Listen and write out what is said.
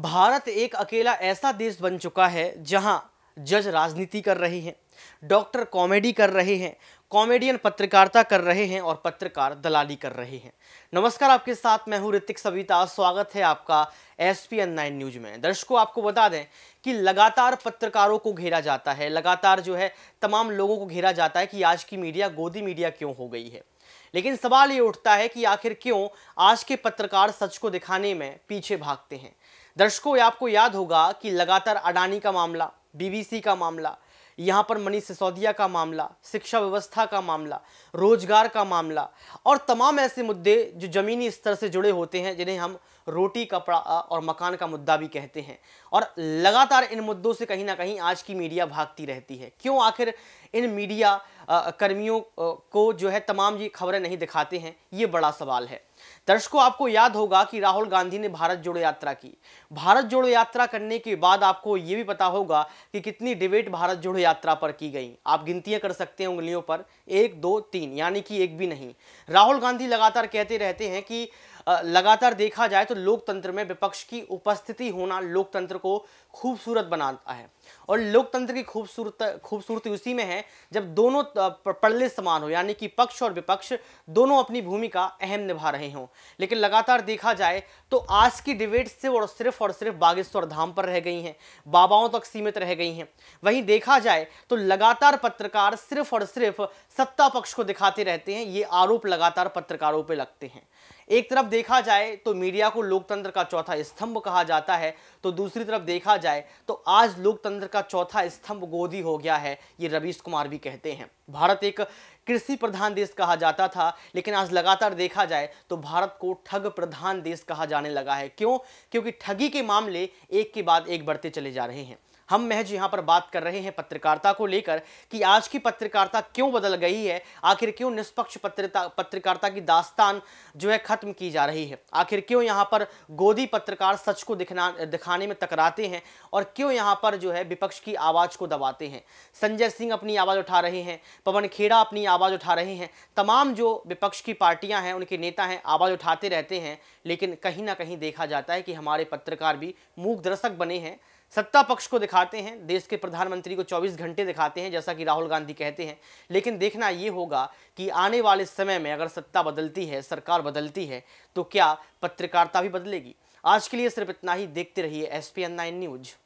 भारत एक अकेला ऐसा देश बन चुका है जहां जज राजनीति कर रहे हैं डॉक्टर कॉमेडी कर रहे हैं कॉमेडियन पत्रकारिता कर रहे हैं और पत्रकार दलाली कर रहे हैं नमस्कार आपके साथ मैं हूं ऋतिक सविता स्वागत है आपका S P N nine news में दर्शकों आपको बता दें कि लगातार पत्रकारों को घेरा जाता है लगातार जो है तमाम लोगों को घेरा जाता है कि आज की मीडिया गोदी मीडिया क्यों हो गई है लेकिन सवाल ये उठता है कि आखिर क्यों आज के पत्रकार सच को दिखाने में पीछे भागते हैं दर्शकों आपको याद होगा कि लगातार अडानी का मामला बीबीसी का मामला यहाँ पर मनीष सिसोदिया का मामला शिक्षा व्यवस्था का मामला रोजगार का मामला और तमाम ऐसे मुद्दे जो ज़मीनी स्तर से जुड़े होते हैं जिन्हें हम रोटी कपड़ा और मकान का मुद्दा भी कहते हैं और लगातार इन मुद्दों से कहीं ना कहीं आज की मीडिया भागती रहती है क्यों आखिर इन मीडिया कर्मियों को जो है तमाम ये खबरें नहीं दिखाते हैं ये बड़ा सवाल है दर्शकों आपको याद होगा कि राहुल गांधी ने भारत जोड़ो यात्रा की भारत जोड़ो यात्रा करने के बाद आपको ये भी पता होगा कि कितनी डिबेट भारत जोड़ो यात्रा पर की गई आप गिनतियां कर सकते हैं उंगलियों पर एक दो तीन यानी कि एक भी नहीं राहुल गांधी लगातार कहते रहते हैं कि लगातार देखा जाए तो लोकतंत्र में विपक्ष की उपस्थिति होना लोकतंत्र को खूबसूरत बनाता है और लोकतंत्र की खूबसूरत खूबसूरती उसी में है जब दोनों पड़ले समान हो यानी कि पक्ष और विपक्ष दोनों अपनी भूमिका अहम निभा रहे हों लेकिन लगातार देखा जाए तो आज की डिबेट सिर्फ और सिर्फ और सिर्फ बागेश्वर धाम पर रह गई हैं बाबाओं तक सीमित रह गई हैं वहीं देखा जाए तो लगातार पत्रकार सिर्फ और सिर्फ सत्ता पक्ष को दिखाते रहते हैं ये आरोप लगातार पत्रकारों पर लगते हैं एक तरफ देखा जाए तो मीडिया को लोकतंत्र का चौथा स्तंभ कहा जाता है तो दूसरी तरफ देखा जाए तो आज लोकतंत्र का चौथा स्तंभ गोदी हो गया है ये रवीश कुमार भी कहते हैं भारत एक कृषि प्रधान देश कहा जाता था लेकिन आज लगातार देखा जाए तो भारत को ठग प्रधान देश कहा जाने लगा है क्यों क्योंकि ठगी के मामले एक के बाद एक बढ़ते चले जा रहे हैं हम महज यहाँ पर बात कर रहे हैं पत्रकारिता को लेकर कि आज की पत्रकारिता क्यों बदल गई है आखिर क्यों निष्पक्ष पत्रता पत्रकारिता की दास्तान जो है खत्म की जा रही है आखिर क्यों यहाँ पर गोदी पत्रकार सच को दिखना दिखाने में तकराते हैं और क्यों यहाँ पर जो है विपक्ष की आवाज़ को दबाते हैं संजय सिंह अपनी आवाज़ उठा रहे हैं पवन खेड़ा अपनी आवाज़ उठा रहे हैं तमाम जो विपक्ष की पार्टियाँ हैं उनके नेता हैं आवाज़ उठाते रहते हैं लेकिन कहीं ना कहीं देखा जाता है कि हमारे पत्रकार भी मूक दर्शक बने हैं सत्ता पक्ष को दिखाते हैं देश के प्रधानमंत्री को 24 घंटे दिखाते हैं जैसा कि राहुल गांधी कहते हैं लेकिन देखना ये होगा कि आने वाले समय में अगर सत्ता बदलती है सरकार बदलती है तो क्या पत्रकारिता भी बदलेगी आज के लिए सिर्फ इतना ही देखते रहिए S P N nine news